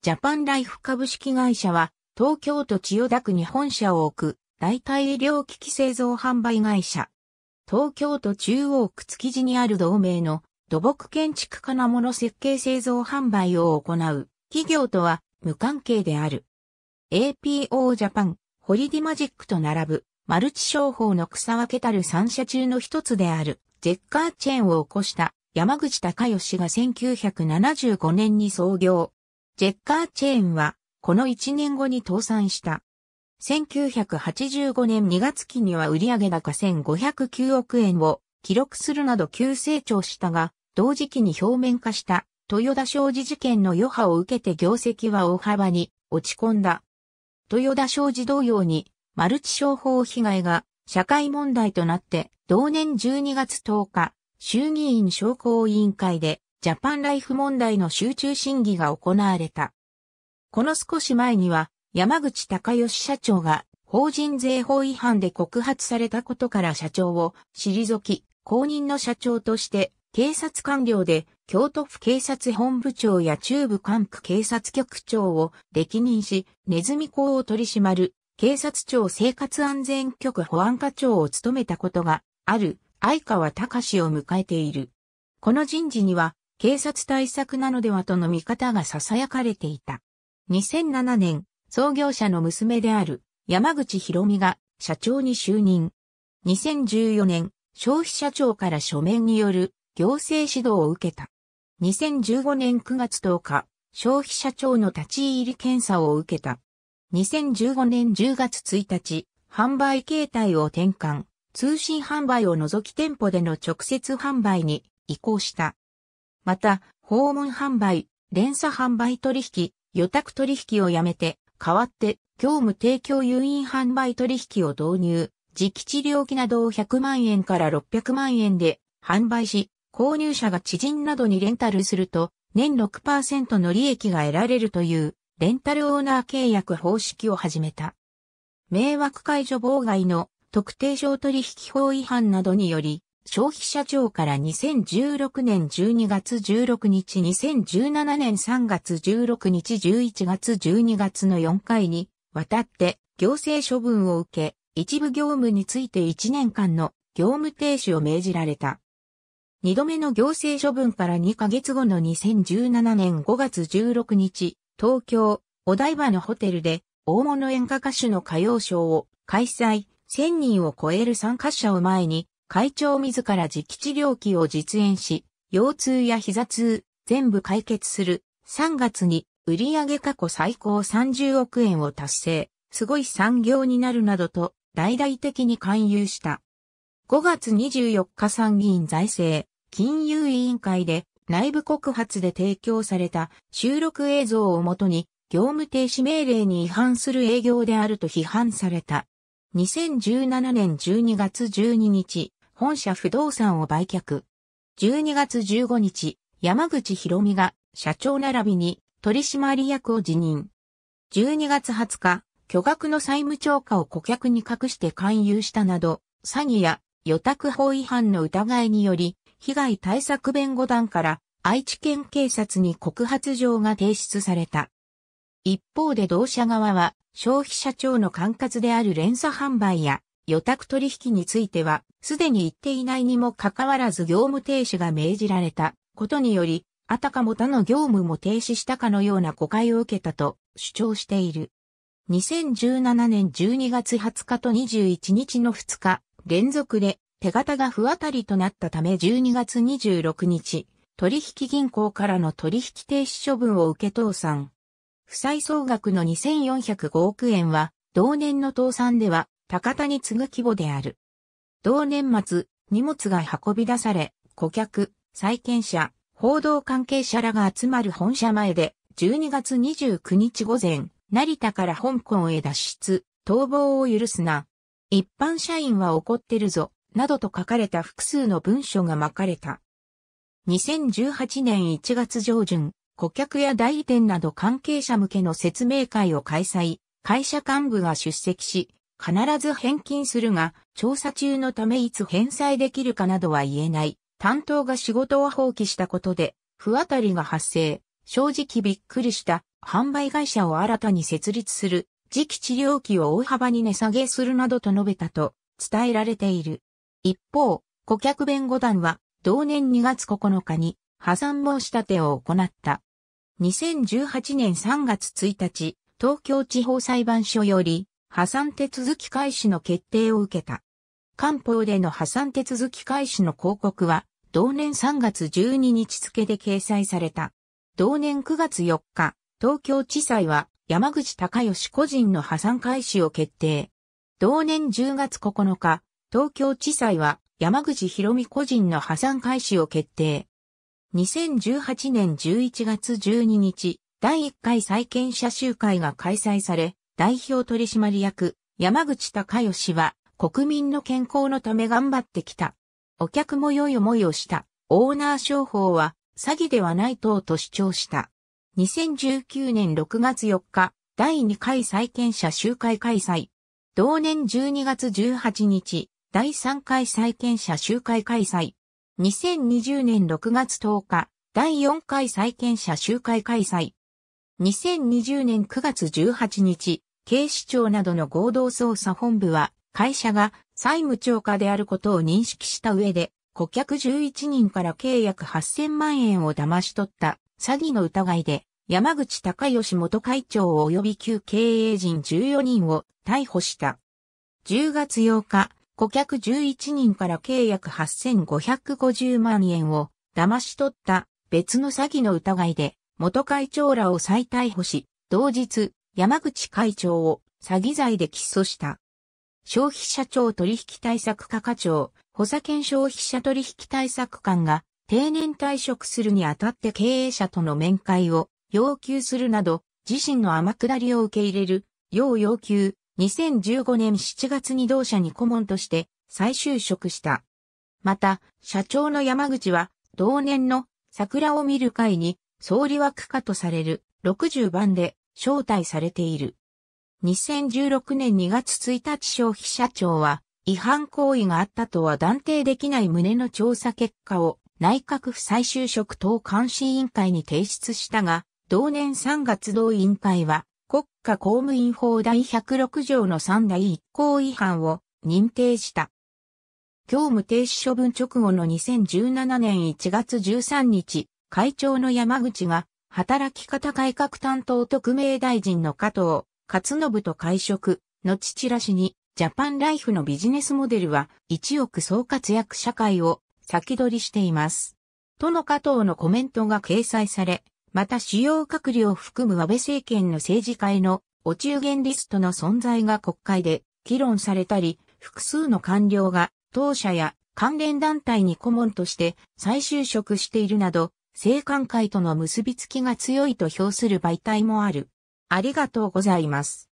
ジャパンライフ株式会社は、東京都千代田区に本社を置く、代替医療機器製造販売会社。東京都中央区築地にある同盟の土木建築金物設計製造販売を行う企業とは無関係である。APO ジャパン、ホリディマジックと並ぶマルチ商法の草分けたる三社中の一つであるゼッカーチェーンを起こした山口隆義が1975年に創業。ジェッカー・チェーンは、この1年後に倒産した。1985年2月期には売上高1509億円を記録するなど急成長したが、同時期に表面化した豊田商事事件の余波を受けて業績は大幅に落ち込んだ。豊田商事同様にマルチ商法被害が社会問題となって同年12月10日衆議院商工委員会でジャパンライフ問題の集中審議が行われた。この少し前には、山口隆義社長が法人税法違反で告発されたことから社長を退き、公認の社長として警察官僚で京都府警察本部長や中部管区警察局長を歴任し、ネズミ講を取り締まる警察庁生活安全局保安課長を務めたことがある相川隆を迎えている。この人事には警察対策なのではとの見方が囁かれていた。2007年、創業者の娘である山口博美が社長に就任。2014年、消費者庁から書面による行政指導を受けた。2015年9月10日、消費者庁の立ち入り検査を受けた。2015年10月1日、販売形態を転換、通信販売を除き店舗での直接販売に移行した。また、訪問販売、連鎖販売取引、予託取引をやめて、代わって、業務提供誘引販売取引を導入、磁気治療器などを100万円から600万円で販売し、購入者が知人などにレンタルすると、年6%の利益が得られるという、レンタルオーナー契約方式を始めた。迷惑解除妨害の特定商取引法違反などにより、消費者庁から2016年12月16日、2017年3月16日、11月12月の4回にわたって行政処分を受け、一部業務について1年間の業務停止を命じられた。二度目の行政処分から2ヶ月後の2017年5月16日、東京、お台場のホテルで、大物演歌歌手の歌謡賞を開催、1000人を超える参加者を前に、会長自ら磁気治療器を実演し、腰痛や膝痛、全部解決する。3月に売上過去最高30億円を達成、すごい産業になるなどと大々的に勧誘した。5月24日参議院財政金融委員会で内部告発で提供された収録映像をもとに業務停止命令に違反する営業であると批判された。2017年12月12日、本社不動産を売却。12月15日、山口博美が社長並びに取締役を辞任。12月20日、巨額の債務超過を顧客に隠して勧誘したなど、詐欺や予託法違反の疑いにより、被害対策弁護団から愛知県警察に告発状が提出された。一方で同社側は消費者庁の管轄である連鎖販売や予託取引については、すでに言っていないにもかかわらず業務停止が命じられたことにより、あたかも他の業務も停止したかのような誤解を受けたと主張している。2017年12月20日と21日の2日連続で手形が不当たりとなったため12月26日、取引銀行からの取引停止処分を受け倒産。負債総額の2405億円は、同年の倒産では高田に次ぐ規模である。同年末、荷物が運び出され、顧客、債権者、報道関係者らが集まる本社前で、12月29日午前、成田から香港へ脱出、逃亡を許すな。一般社員は怒ってるぞ、などと書かれた複数の文書が巻かれた。2018年1月上旬、顧客や代理店など関係者向けの説明会を開催、会社幹部が出席し、必ず返金するが、調査中のためいつ返済できるかなどは言えない。担当が仕事を放棄したことで、不当たりが発生。正直びっくりした。販売会社を新たに設立する。次期治療期を大幅に値下げするなどと述べたと伝えられている。一方、顧客弁護団は同年2月9日に破産申し立てを行った。2018年3月1日、東京地方裁判所より破産手続き開始の決定を受けた。官報での破産手続き開始の広告は、同年3月12日付で掲載された。同年9月4日、東京地裁は山口孝義個人の破産開始を決定。同年10月9日、東京地裁は山口博美個人の破産開始を決定。2018年11月12日、第1回債権者集会が開催され、代表取締役、山口隆義は、国民の健康のため頑張ってきた。お客も良い思いをした。オーナー商法は、詐欺ではない等と主張した。2019年6月4日、第2回債権者集会開催。同年12月18日、第3回債権者集会開催。2020年6月10日、第4回債権者集会開催。2020年9月18日、警視庁などの合同捜査本部は、会社が債務超過であることを認識した上で、顧客11人から契約8000万円を騙し取った詐欺の疑いで、山口隆義元会長及び旧経営陣14人を逮捕した。10月8日、顧客11人から契約8550万円を騙し取った別の詐欺の疑いで元会長らを再逮捕し、同日山口会長を詐欺罪で起訴した。消費者庁取引対策課課長、補佐兼消費者取引対策官が定年退職するにあたって経営者との面会を要求するなど、自身の天下りを受け入れる、要要求、2015年7月に同社に顧問として再就職した。また、社長の山口は、同年の桜を見る会に、総理枠下とされる60番で招待されている。2016年2月1日消費者庁は違反行為があったとは断定できない旨の調査結果を内閣府再就職等監視委員会に提出したが、同年3月同委員会は国家公務員法第106条の3第1項違反を認定した。業務停止処分直後の2017年1月13日、会長の山口が働き方改革担当特命大臣の加藤勝信と会食のチラシに、ジャパンライフのビジネスモデルは1億総活躍社会を先取りしています。との加藤のコメントが掲載され、また主要閣僚を含む安倍政権の政治会のお中元リストの存在が国会で議論されたり、複数の官僚が当社や関連団体に顧問として再就職しているなど、性感会との結びつきが強いと評する媒体もある。ありがとうございます。